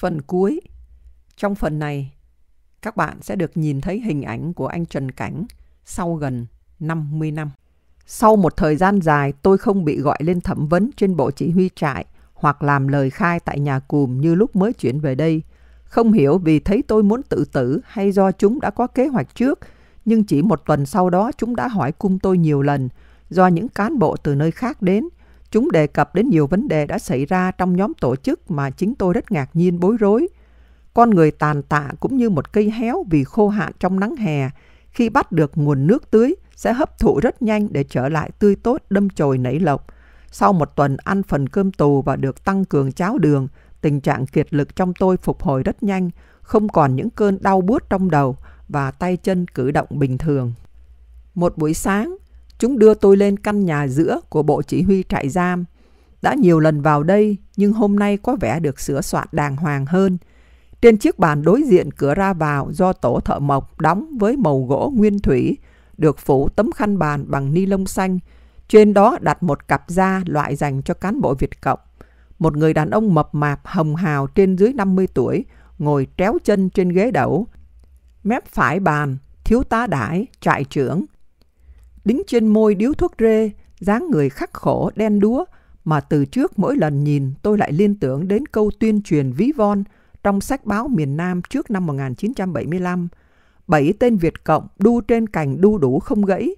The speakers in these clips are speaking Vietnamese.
Phần cuối Trong phần này, các bạn sẽ được nhìn thấy hình ảnh của anh Trần Cảnh sau gần 50 năm. Sau một thời gian dài, tôi không bị gọi lên thẩm vấn trên bộ chỉ huy trại hoặc làm lời khai tại nhà cùm như lúc mới chuyển về đây. Không hiểu vì thấy tôi muốn tự tử hay do chúng đã có kế hoạch trước, nhưng chỉ một tuần sau đó chúng đã hỏi cung tôi nhiều lần do những cán bộ từ nơi khác đến – Chúng đề cập đến nhiều vấn đề đã xảy ra trong nhóm tổ chức mà chính tôi rất ngạc nhiên bối rối. Con người tàn tạ cũng như một cây héo vì khô hạn trong nắng hè, khi bắt được nguồn nước tưới sẽ hấp thụ rất nhanh để trở lại tươi tốt đâm chồi nảy lộc. Sau một tuần ăn phần cơm tù và được tăng cường cháo đường, tình trạng kiệt lực trong tôi phục hồi rất nhanh, không còn những cơn đau buốt trong đầu và tay chân cử động bình thường. Một buổi sáng, Chúng đưa tôi lên căn nhà giữa của bộ chỉ huy trại giam. Đã nhiều lần vào đây, nhưng hôm nay có vẻ được sửa soạn đàng hoàng hơn. Trên chiếc bàn đối diện cửa ra vào do tổ thợ mộc đóng với màu gỗ nguyên thủy, được phủ tấm khăn bàn bằng ni lông xanh. Trên đó đặt một cặp da loại dành cho cán bộ Việt Cộng. Một người đàn ông mập mạp hồng hào trên dưới 50 tuổi, ngồi tréo chân trên ghế đẩu. Mép phải bàn, thiếu tá đãi, trại trưởng, đứng trên môi điếu thuốc rê, dáng người khắc khổ, đen đúa, mà từ trước mỗi lần nhìn tôi lại liên tưởng đến câu tuyên truyền ví von trong sách báo miền Nam trước năm 1975. Bảy tên Việt Cộng đu trên cành đu đủ không gãy.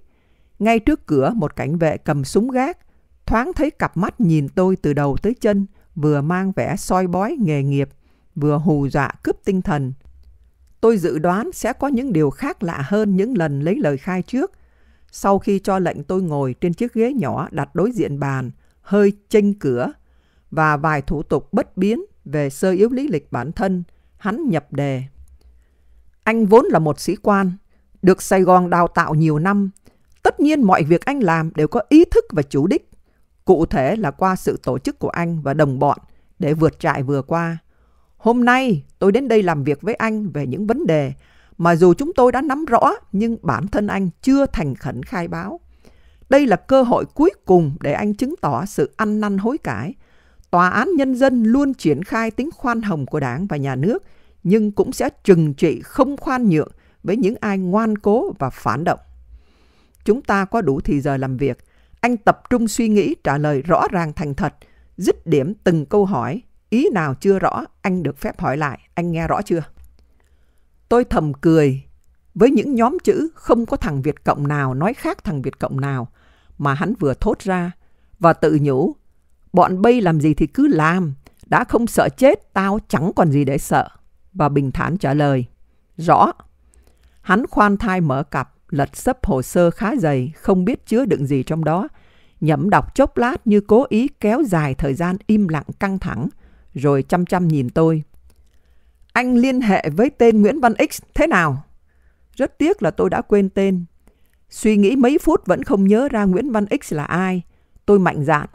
Ngay trước cửa một cảnh vệ cầm súng gác, thoáng thấy cặp mắt nhìn tôi từ đầu tới chân, vừa mang vẻ soi bói nghề nghiệp, vừa hù dọa cướp tinh thần. Tôi dự đoán sẽ có những điều khác lạ hơn những lần lấy lời khai trước – sau khi cho lệnh tôi ngồi trên chiếc ghế nhỏ đặt đối diện bàn, hơi chênh cửa và vài thủ tục bất biến về sơ yếu lý lịch bản thân, hắn nhập đề. Anh vốn là một sĩ quan, được Sài Gòn đào tạo nhiều năm. Tất nhiên mọi việc anh làm đều có ý thức và chủ đích, cụ thể là qua sự tổ chức của anh và đồng bọn để vượt trại vừa qua. Hôm nay tôi đến đây làm việc với anh về những vấn đề mà dù chúng tôi đã nắm rõ nhưng bản thân anh chưa thành khẩn khai báo. Đây là cơ hội cuối cùng để anh chứng tỏ sự ăn năn hối cải. Tòa án nhân dân luôn triển khai tính khoan hồng của đảng và nhà nước, nhưng cũng sẽ trừng trị không khoan nhượng với những ai ngoan cố và phản động. Chúng ta có đủ thì giờ làm việc. Anh tập trung suy nghĩ trả lời rõ ràng thành thật, dứt điểm từng câu hỏi. Ý nào chưa rõ, anh được phép hỏi lại. Anh nghe rõ chưa? Tôi thầm cười với những nhóm chữ không có thằng Việt Cộng nào nói khác thằng Việt Cộng nào mà hắn vừa thốt ra và tự nhủ bọn bây làm gì thì cứ làm đã không sợ chết tao chẳng còn gì để sợ và bình thản trả lời rõ hắn khoan thai mở cặp lật sấp hồ sơ khá dày không biết chứa đựng gì trong đó nhậm đọc chốc lát như cố ý kéo dài thời gian im lặng căng thẳng rồi chăm chăm nhìn tôi anh liên hệ với tên Nguyễn Văn X thế nào? Rất tiếc là tôi đã quên tên. Suy nghĩ mấy phút vẫn không nhớ ra Nguyễn Văn X là ai. Tôi mạnh dạn.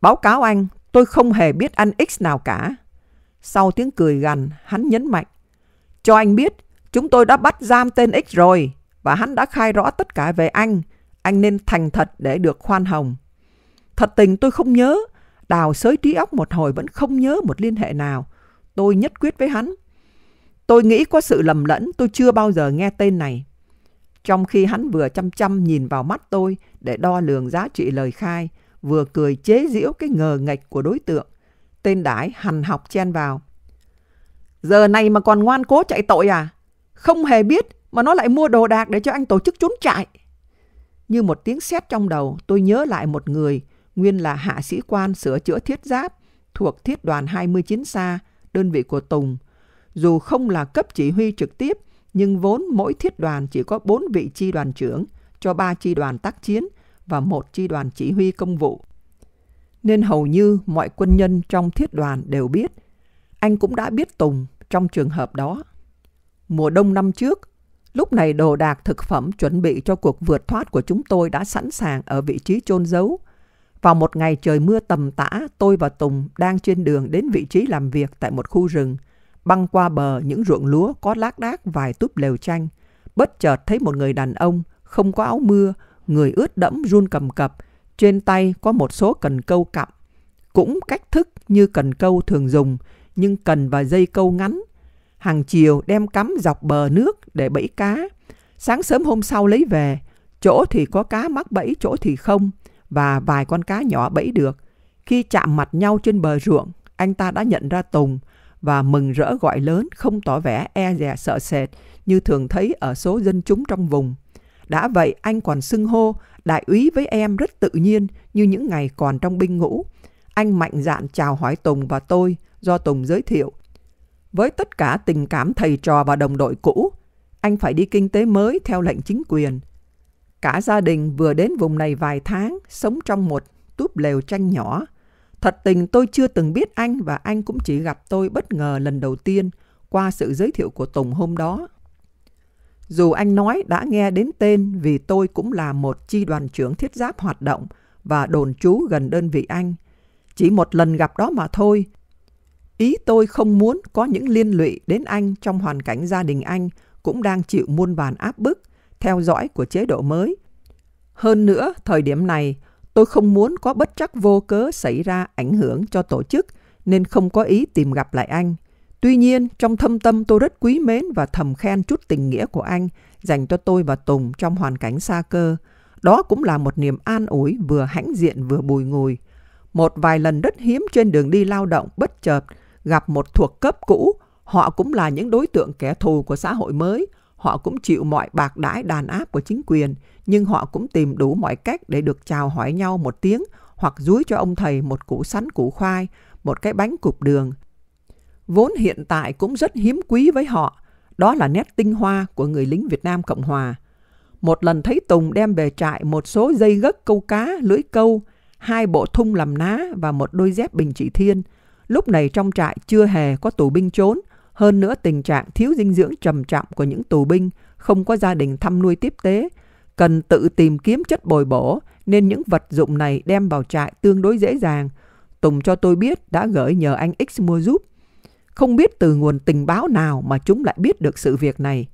Báo cáo anh, tôi không hề biết anh X nào cả. Sau tiếng cười gằn, hắn nhấn mạnh. Cho anh biết, chúng tôi đã bắt giam tên X rồi và hắn đã khai rõ tất cả về anh. Anh nên thành thật để được khoan hồng. Thật tình tôi không nhớ. Đào sới trí óc một hồi vẫn không nhớ một liên hệ nào. Tôi nhất quyết với hắn. Tôi nghĩ có sự lầm lẫn, tôi chưa bao giờ nghe tên này. Trong khi hắn vừa chăm chăm nhìn vào mắt tôi để đo lường giá trị lời khai, vừa cười chế giễu cái ngờ nghệch của đối tượng, tên đãi hằn học chen vào. Giờ này mà còn ngoan cố chạy tội à? Không hề biết mà nó lại mua đồ đạc để cho anh tổ chức trốn chạy. Như một tiếng sét trong đầu, tôi nhớ lại một người, nguyên là hạ sĩ quan sửa chữa thiết giáp, thuộc thiết đoàn 29 xa, đơn vị của Tùng, dù không là cấp chỉ huy trực tiếp, nhưng vốn mỗi thiết đoàn chỉ có 4 vị chi đoàn trưởng cho 3 chi đoàn tác chiến và một chi đoàn chỉ huy công vụ. Nên hầu như mọi quân nhân trong thiết đoàn đều biết. Anh cũng đã biết Tùng trong trường hợp đó. Mùa đông năm trước, lúc này đồ đạc thực phẩm chuẩn bị cho cuộc vượt thoát của chúng tôi đã sẵn sàng ở vị trí chôn giấu. Vào một ngày trời mưa tầm tã, tôi và Tùng đang trên đường đến vị trí làm việc tại một khu rừng – băng qua bờ những ruộng lúa có lác đác vài túp lều tranh, bất chợt thấy một người đàn ông không có áo mưa, người ướt đẫm run cầm cập, trên tay có một số cần câu cặp. Cũng cách thức như cần câu thường dùng, nhưng cần và dây câu ngắn. Hàng chiều đem cắm dọc bờ nước để bẫy cá. Sáng sớm hôm sau lấy về, chỗ thì có cá mắc bẫy, chỗ thì không, và vài con cá nhỏ bẫy được. Khi chạm mặt nhau trên bờ ruộng, anh ta đã nhận ra Tùng, và mừng rỡ gọi lớn không tỏ vẻ e dè sợ sệt như thường thấy ở số dân chúng trong vùng. Đã vậy anh còn xưng hô đại úy với em rất tự nhiên như những ngày còn trong binh ngũ. Anh mạnh dạn chào hỏi Tùng và tôi do Tùng giới thiệu. Với tất cả tình cảm thầy trò và đồng đội cũ, anh phải đi kinh tế mới theo lệnh chính quyền. Cả gia đình vừa đến vùng này vài tháng, sống trong một túp lều tranh nhỏ, Thật tình tôi chưa từng biết anh và anh cũng chỉ gặp tôi bất ngờ lần đầu tiên qua sự giới thiệu của Tùng hôm đó. Dù anh nói đã nghe đến tên vì tôi cũng là một chi đoàn trưởng thiết giáp hoạt động và đồn trú gần đơn vị anh. Chỉ một lần gặp đó mà thôi. Ý tôi không muốn có những liên lụy đến anh trong hoàn cảnh gia đình anh cũng đang chịu muôn vàn áp bức, theo dõi của chế độ mới. Hơn nữa, thời điểm này, Tôi không muốn có bất trắc vô cớ xảy ra ảnh hưởng cho tổ chức nên không có ý tìm gặp lại anh. Tuy nhiên, trong thâm tâm tôi rất quý mến và thầm khen chút tình nghĩa của anh dành cho tôi và Tùng trong hoàn cảnh xa cơ. Đó cũng là một niềm an ủi vừa hãnh diện vừa bùi ngùi. Một vài lần rất hiếm trên đường đi lao động bất chợt, gặp một thuộc cấp cũ, họ cũng là những đối tượng kẻ thù của xã hội mới, họ cũng chịu mọi bạc đãi đàn áp của chính quyền, nhưng họ cũng tìm đủ mọi cách để được chào hỏi nhau một tiếng hoặc dúi cho ông thầy một củ sắn củ khoai, một cái bánh cục đường. Vốn hiện tại cũng rất hiếm quý với họ, đó là nét tinh hoa của người lính Việt Nam Cộng Hòa. Một lần thấy Tùng đem về trại một số dây gấc câu cá, lưỡi câu, hai bộ thung làm ná và một đôi dép bình trị thiên. Lúc này trong trại chưa hề có tù binh trốn, hơn nữa tình trạng thiếu dinh dưỡng trầm trọng của những tù binh, không có gia đình thăm nuôi tiếp tế, Cần tự tìm kiếm chất bồi bổ, nên những vật dụng này đem vào trại tương đối dễ dàng. Tùng cho tôi biết đã gửi nhờ anh X mua giúp. Không biết từ nguồn tình báo nào mà chúng lại biết được sự việc này.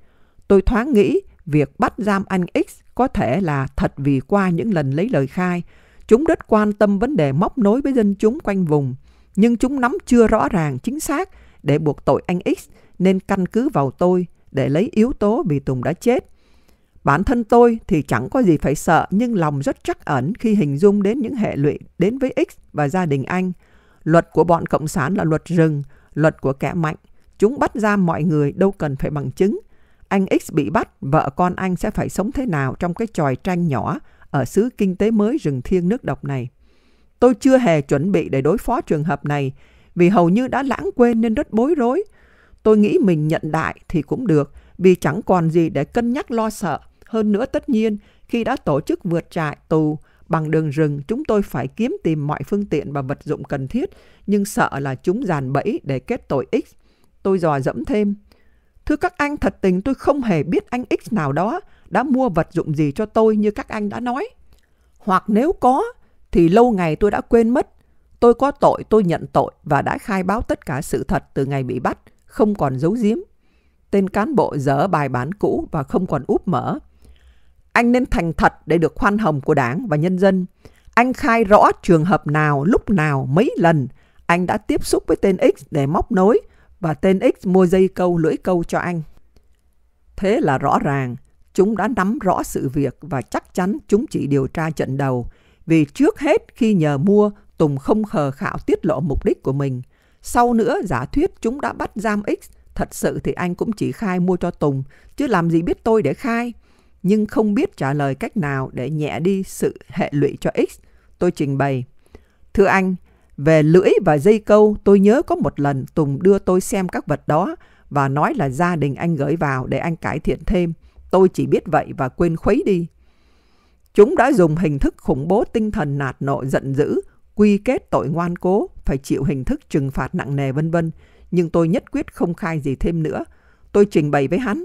Tôi thoáng nghĩ việc bắt giam anh X có thể là thật vì qua những lần lấy lời khai, chúng rất quan tâm vấn đề móc nối với dân chúng quanh vùng, nhưng chúng nắm chưa rõ ràng chính xác để buộc tội anh X nên căn cứ vào tôi để lấy yếu tố vì Tùng đã chết Bản thân tôi thì chẳng có gì phải sợ nhưng lòng rất chắc ẩn khi hình dung đến những hệ lụy đến với X và gia đình anh. Luật của bọn Cộng sản là luật rừng, luật của kẻ mạnh. Chúng bắt ra mọi người đâu cần phải bằng chứng. Anh X bị bắt, vợ con anh sẽ phải sống thế nào trong cái tròi tranh nhỏ ở xứ kinh tế mới rừng thiêng nước độc này. Tôi chưa hề chuẩn bị để đối phó trường hợp này vì hầu như đã lãng quên nên rất bối rối. Tôi nghĩ mình nhận đại thì cũng được vì chẳng còn gì để cân nhắc lo sợ hơn nữa tất nhiên, khi đã tổ chức vượt trại tù bằng đường rừng, chúng tôi phải kiếm tìm mọi phương tiện và vật dụng cần thiết, nhưng sợ là chúng giàn bẫy để kết tội X. Tôi dò dẫm thêm. Thưa các anh, thật tình tôi không hề biết anh X nào đó đã mua vật dụng gì cho tôi như các anh đã nói. Hoặc nếu có, thì lâu ngày tôi đã quên mất. Tôi có tội, tôi nhận tội và đã khai báo tất cả sự thật từ ngày bị bắt, không còn giấu giếm. Tên cán bộ dở bài bản cũ và không còn úp mở. Anh nên thành thật để được khoan hồng của đảng và nhân dân. Anh khai rõ trường hợp nào, lúc nào, mấy lần anh đã tiếp xúc với tên X để móc nối và tên X mua dây câu lưỡi câu cho anh. Thế là rõ ràng, chúng đã nắm rõ sự việc và chắc chắn chúng chỉ điều tra trận đầu. Vì trước hết khi nhờ mua, Tùng không khờ khạo tiết lộ mục đích của mình. Sau nữa, giả thuyết chúng đã bắt giam X. Thật sự thì anh cũng chỉ khai mua cho Tùng, chứ làm gì biết tôi để khai nhưng không biết trả lời cách nào để nhẹ đi sự hệ lụy cho X. Tôi trình bày. Thưa anh, về lưỡi và dây câu, tôi nhớ có một lần Tùng đưa tôi xem các vật đó và nói là gia đình anh gửi vào để anh cải thiện thêm. Tôi chỉ biết vậy và quên khuấy đi. Chúng đã dùng hình thức khủng bố tinh thần nạt nộ giận dữ, quy kết tội ngoan cố, phải chịu hình thức trừng phạt nặng nề vân vân, nhưng tôi nhất quyết không khai gì thêm nữa. Tôi trình bày với hắn,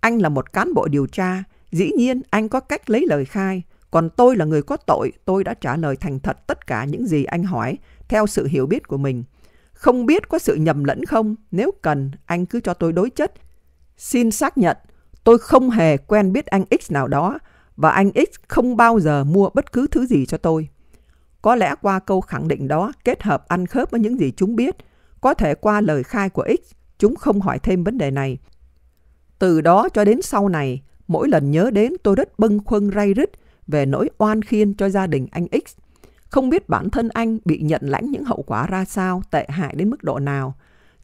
anh là một cán bộ điều tra, Dĩ nhiên, anh có cách lấy lời khai, còn tôi là người có tội, tôi đã trả lời thành thật tất cả những gì anh hỏi theo sự hiểu biết của mình. Không biết có sự nhầm lẫn không, nếu cần anh cứ cho tôi đối chất. Xin xác nhận, tôi không hề quen biết anh X nào đó và anh X không bao giờ mua bất cứ thứ gì cho tôi. Có lẽ qua câu khẳng định đó kết hợp ăn khớp với những gì chúng biết, có thể qua lời khai của X, chúng không hỏi thêm vấn đề này. Từ đó cho đến sau này, mỗi lần nhớ đến tôi rất bâng khuâng ray rứt về nỗi oan khiên cho gia đình anh X. Không biết bản thân anh bị nhận lãnh những hậu quả ra sao, tệ hại đến mức độ nào.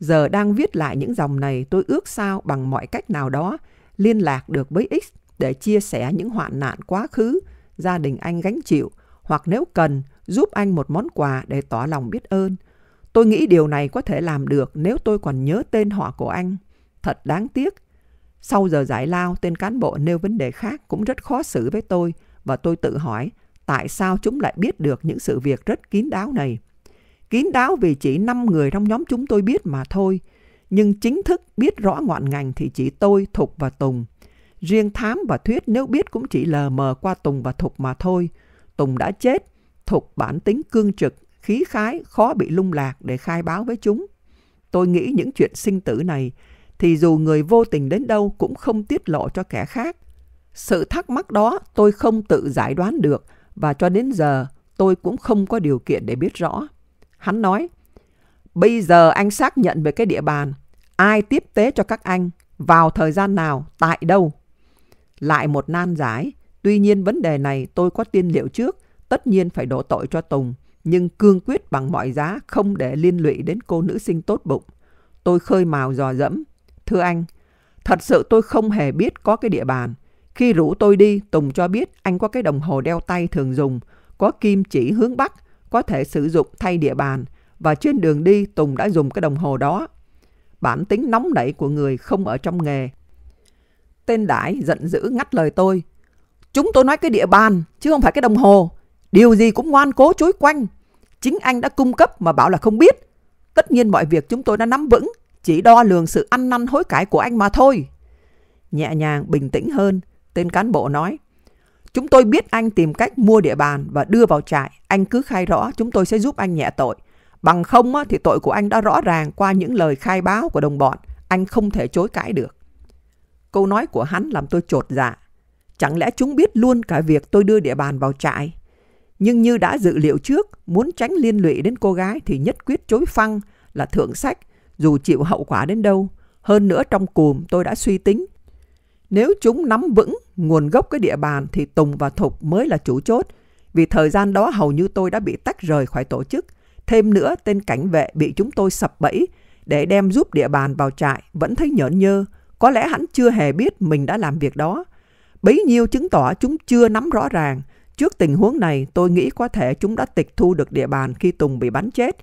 Giờ đang viết lại những dòng này tôi ước sao bằng mọi cách nào đó liên lạc được với X để chia sẻ những hoạn nạn quá khứ gia đình anh gánh chịu hoặc nếu cần giúp anh một món quà để tỏ lòng biết ơn. Tôi nghĩ điều này có thể làm được nếu tôi còn nhớ tên họ của anh. Thật đáng tiếc sau giờ giải lao, tên cán bộ nêu vấn đề khác cũng rất khó xử với tôi và tôi tự hỏi tại sao chúng lại biết được những sự việc rất kín đáo này. Kín đáo vì chỉ 5 người trong nhóm chúng tôi biết mà thôi, nhưng chính thức biết rõ ngoạn ngành thì chỉ tôi, Thục và Tùng. Riêng Thám và Thuyết nếu biết cũng chỉ lờ mờ qua Tùng và Thục mà thôi. Tùng đã chết, Thục bản tính cương trực, khí khái, khó bị lung lạc để khai báo với chúng. Tôi nghĩ những chuyện sinh tử này thì dù người vô tình đến đâu cũng không tiết lộ cho kẻ khác. Sự thắc mắc đó tôi không tự giải đoán được và cho đến giờ tôi cũng không có điều kiện để biết rõ. Hắn nói, bây giờ anh xác nhận về cái địa bàn, ai tiếp tế cho các anh, vào thời gian nào, tại đâu. Lại một nan giải, tuy nhiên vấn đề này tôi có tiên liệu trước, tất nhiên phải đổ tội cho Tùng, nhưng cương quyết bằng mọi giá không để liên lụy đến cô nữ sinh tốt bụng. Tôi khơi mào dò dẫm, Thưa anh, thật sự tôi không hề biết có cái địa bàn. Khi rủ tôi đi, Tùng cho biết anh có cái đồng hồ đeo tay thường dùng, có kim chỉ hướng Bắc, có thể sử dụng thay địa bàn. Và trên đường đi, Tùng đã dùng cái đồng hồ đó. Bản tính nóng nảy của người không ở trong nghề. Tên đại giận dữ ngắt lời tôi. Chúng tôi nói cái địa bàn, chứ không phải cái đồng hồ. Điều gì cũng ngoan cố chối quanh. Chính anh đã cung cấp mà bảo là không biết. Tất nhiên mọi việc chúng tôi đã nắm vững, chỉ đo lường sự ăn năn hối cải của anh mà thôi. Nhẹ nhàng, bình tĩnh hơn, tên cán bộ nói. Chúng tôi biết anh tìm cách mua địa bàn và đưa vào trại. Anh cứ khai rõ, chúng tôi sẽ giúp anh nhẹ tội. Bằng không thì tội của anh đã rõ ràng qua những lời khai báo của đồng bọn. Anh không thể chối cãi được. Câu nói của hắn làm tôi trột dạ. Chẳng lẽ chúng biết luôn cả việc tôi đưa địa bàn vào trại? Nhưng như đã dự liệu trước, muốn tránh liên lụy đến cô gái thì nhất quyết chối phăng là thượng sách dù chịu hậu quả đến đâu. Hơn nữa trong cùm tôi đã suy tính. Nếu chúng nắm vững nguồn gốc cái địa bàn thì Tùng và Thục mới là chủ chốt. Vì thời gian đó hầu như tôi đã bị tách rời khỏi tổ chức. Thêm nữa, tên cảnh vệ bị chúng tôi sập bẫy để đem giúp địa bàn vào trại vẫn thấy nhởn nhơ. Có lẽ hắn chưa hề biết mình đã làm việc đó. Bấy nhiêu chứng tỏ chúng chưa nắm rõ ràng. Trước tình huống này, tôi nghĩ có thể chúng đã tịch thu được địa bàn khi Tùng bị bắn chết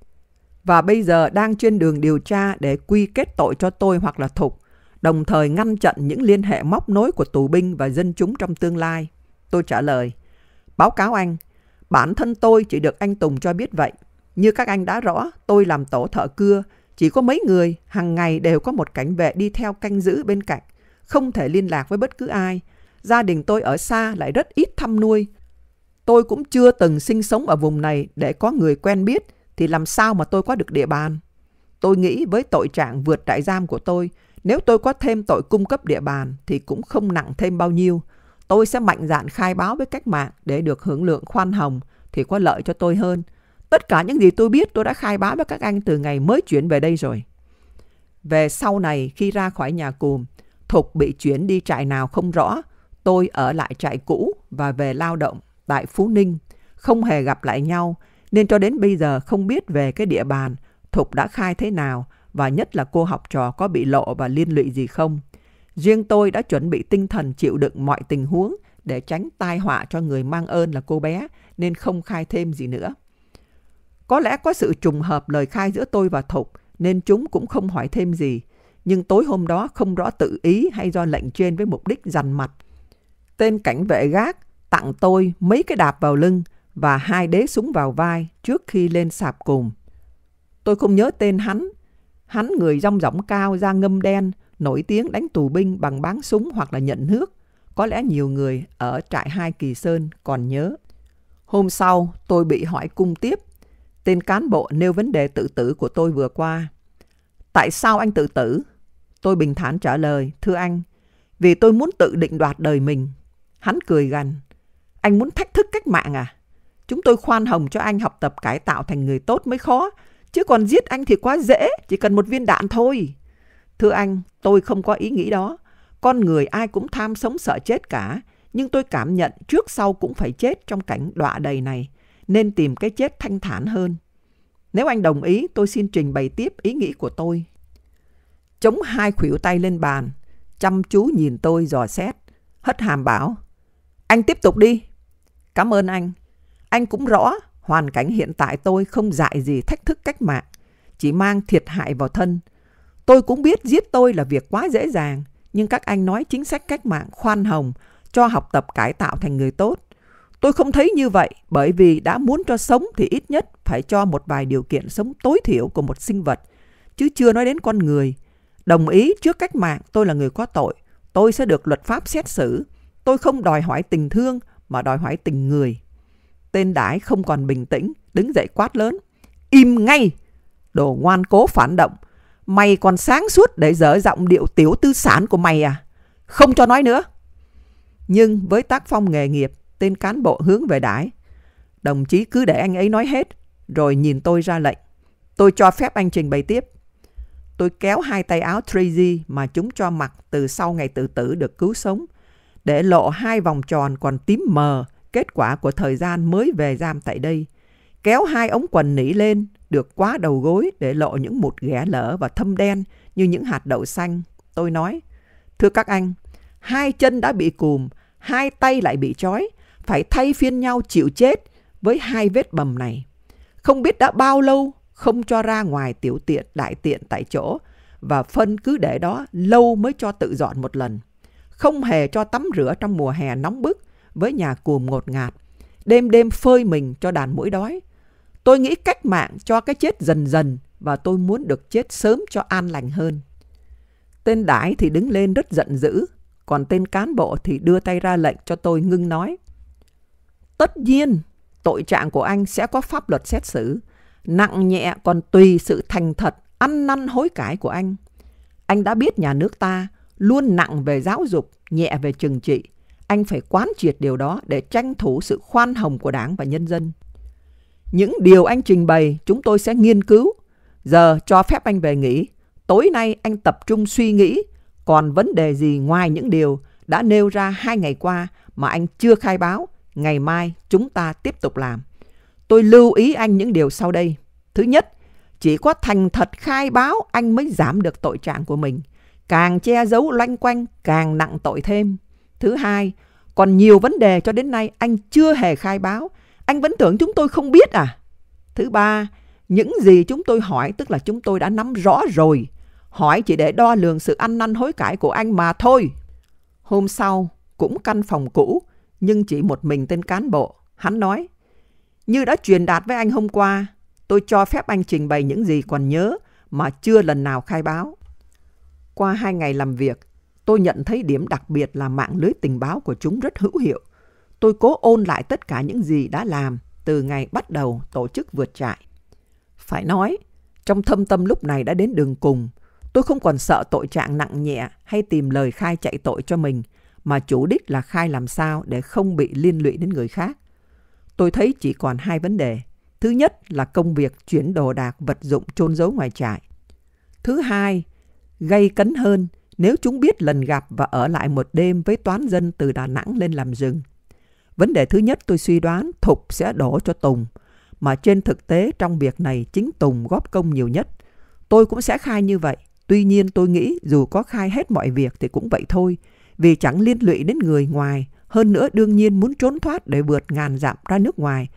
và bây giờ đang trên đường điều tra để quy kết tội cho tôi hoặc là Thục, đồng thời ngăn chặn những liên hệ móc nối của tù binh và dân chúng trong tương lai. Tôi trả lời, báo cáo anh, bản thân tôi chỉ được anh Tùng cho biết vậy. Như các anh đã rõ, tôi làm tổ thợ cưa, chỉ có mấy người, hàng ngày đều có một cảnh vệ đi theo canh giữ bên cạnh, không thể liên lạc với bất cứ ai. Gia đình tôi ở xa lại rất ít thăm nuôi. Tôi cũng chưa từng sinh sống ở vùng này để có người quen biết, thì làm sao mà tôi có được địa bàn? Tôi nghĩ với tội trạng vượt trại giam của tôi, nếu tôi có thêm tội cung cấp địa bàn thì cũng không nặng thêm bao nhiêu. Tôi sẽ mạnh dạn khai báo với cách mạng để được hưởng lượng khoan hồng thì có lợi cho tôi hơn. Tất cả những gì tôi biết tôi đã khai báo với các anh từ ngày mới chuyển về đây rồi. Về sau này khi ra khỏi nhà cùm, Thục bị chuyển đi trại nào không rõ, tôi ở lại trại cũ và về lao động tại Phú Ninh, không hề gặp lại nhau nên cho đến bây giờ không biết về cái địa bàn Thục đã khai thế nào và nhất là cô học trò có bị lộ và liên lụy gì không. Riêng tôi đã chuẩn bị tinh thần chịu đựng mọi tình huống để tránh tai họa cho người mang ơn là cô bé nên không khai thêm gì nữa. Có lẽ có sự trùng hợp lời khai giữa tôi và Thục nên chúng cũng không hỏi thêm gì. Nhưng tối hôm đó không rõ tự ý hay do lệnh trên với mục đích dằn mặt. Tên cảnh vệ gác tặng tôi mấy cái đạp vào lưng và hai đế súng vào vai trước khi lên sạp cùng. Tôi không nhớ tên hắn. Hắn người rong rỏng cao da ngâm đen, nổi tiếng đánh tù binh bằng bán súng hoặc là nhận nước. Có lẽ nhiều người ở trại hai Kỳ Sơn còn nhớ. Hôm sau, tôi bị hỏi cung tiếp. Tên cán bộ nêu vấn đề tự tử của tôi vừa qua. Tại sao anh tự tử? Tôi bình thản trả lời, thưa anh, vì tôi muốn tự định đoạt đời mình. Hắn cười gằn. Anh muốn thách thức cách mạng à? Chúng tôi khoan hồng cho anh học tập cải tạo thành người tốt mới khó, chứ còn giết anh thì quá dễ, chỉ cần một viên đạn thôi. Thưa anh, tôi không có ý nghĩ đó. Con người ai cũng tham sống sợ chết cả, nhưng tôi cảm nhận trước sau cũng phải chết trong cảnh đọa đầy này, nên tìm cái chết thanh thản hơn. Nếu anh đồng ý, tôi xin trình bày tiếp ý nghĩ của tôi. Chống hai khuỷu tay lên bàn, chăm chú nhìn tôi dò xét, hất hàm bảo. Anh tiếp tục đi. Cảm ơn anh, anh cũng rõ, hoàn cảnh hiện tại tôi không dạy gì thách thức cách mạng, chỉ mang thiệt hại vào thân. Tôi cũng biết giết tôi là việc quá dễ dàng, nhưng các anh nói chính sách cách mạng khoan hồng, cho học tập cải tạo thành người tốt. Tôi không thấy như vậy bởi vì đã muốn cho sống thì ít nhất phải cho một vài điều kiện sống tối thiểu của một sinh vật, chứ chưa nói đến con người. Đồng ý trước cách mạng tôi là người có tội, tôi sẽ được luật pháp xét xử. Tôi không đòi hỏi tình thương mà đòi hỏi tình người. Tên đái không còn bình tĩnh, đứng dậy quát lớn. Im ngay! Đồ ngoan cố phản động. Mày còn sáng suốt để dở giọng điệu tiểu tư sản của mày à? Không cho nói nữa. Nhưng với tác phong nghề nghiệp, tên cán bộ hướng về đái. Đồng chí cứ để anh ấy nói hết, rồi nhìn tôi ra lệnh. Tôi cho phép anh trình bày tiếp. Tôi kéo hai tay áo 3G mà chúng cho mặc từ sau ngày tự tử được cứu sống, để lộ hai vòng tròn còn tím mờ kết quả của thời gian mới về giam tại đây, kéo hai ống quần nỉ lên, được quá đầu gối để lộ những một ghẻ lở và thâm đen như những hạt đậu xanh. Tôi nói, thưa các anh, hai chân đã bị cùm, hai tay lại bị trói, phải thay phiên nhau chịu chết với hai vết bầm này. Không biết đã bao lâu không cho ra ngoài tiểu tiện đại tiện tại chỗ và phân cứ để đó lâu mới cho tự dọn một lần. Không hề cho tắm rửa trong mùa hè nóng bức với nhà cùm ngột ngạt, đêm đêm phơi mình cho đàn mũi đói. Tôi nghĩ cách mạng cho cái chết dần dần và tôi muốn được chết sớm cho an lành hơn. Tên đãi thì đứng lên rất giận dữ, còn tên cán bộ thì đưa tay ra lệnh cho tôi ngưng nói. Tất nhiên, tội trạng của anh sẽ có pháp luật xét xử, nặng nhẹ còn tùy sự thành thật, ăn năn hối cải của anh. Anh đã biết nhà nước ta luôn nặng về giáo dục, nhẹ về trừng trị. Anh phải quán triệt điều đó để tranh thủ sự khoan hồng của đảng và nhân dân. Những điều anh trình bày chúng tôi sẽ nghiên cứu. Giờ cho phép anh về nghỉ. Tối nay anh tập trung suy nghĩ còn vấn đề gì ngoài những điều đã nêu ra hai ngày qua mà anh chưa khai báo. Ngày mai chúng ta tiếp tục làm. Tôi lưu ý anh những điều sau đây. Thứ nhất, chỉ có thành thật khai báo anh mới giảm được tội trạng của mình. Càng che giấu loanh quanh, càng nặng tội thêm. Thứ hai, còn nhiều vấn đề cho đến nay anh chưa hề khai báo. Anh vẫn tưởng chúng tôi không biết à? Thứ ba, những gì chúng tôi hỏi tức là chúng tôi đã nắm rõ rồi. Hỏi chỉ để đo lường sự ăn năn hối cải của anh mà thôi. Hôm sau, cũng căn phòng cũ, nhưng chỉ một mình tên cán bộ. Hắn nói, như đã truyền đạt với anh hôm qua, tôi cho phép anh trình bày những gì còn nhớ mà chưa lần nào khai báo. Qua hai ngày làm việc, Tôi nhận thấy điểm đặc biệt là mạng lưới tình báo của chúng rất hữu hiệu. Tôi cố ôn lại tất cả những gì đã làm từ ngày bắt đầu tổ chức vượt trại. Phải nói, trong thâm tâm lúc này đã đến đường cùng, tôi không còn sợ tội trạng nặng nhẹ hay tìm lời khai chạy tội cho mình, mà chủ đích là khai làm sao để không bị liên lụy đến người khác. Tôi thấy chỉ còn hai vấn đề. Thứ nhất là công việc chuyển đồ đạc vật dụng trôn giấu ngoài trại. Thứ hai, gây cấn hơn nếu chúng biết lần gặp và ở lại một đêm với toán dân từ Đà Nẵng lên làm rừng. Vấn đề thứ nhất tôi suy đoán Thục sẽ đổ cho Tùng, mà trên thực tế trong việc này chính Tùng góp công nhiều nhất. Tôi cũng sẽ khai như vậy, tuy nhiên tôi nghĩ dù có khai hết mọi việc thì cũng vậy thôi, vì chẳng liên lụy đến người ngoài, hơn nữa đương nhiên muốn trốn thoát để vượt ngàn dặm ra nước ngoài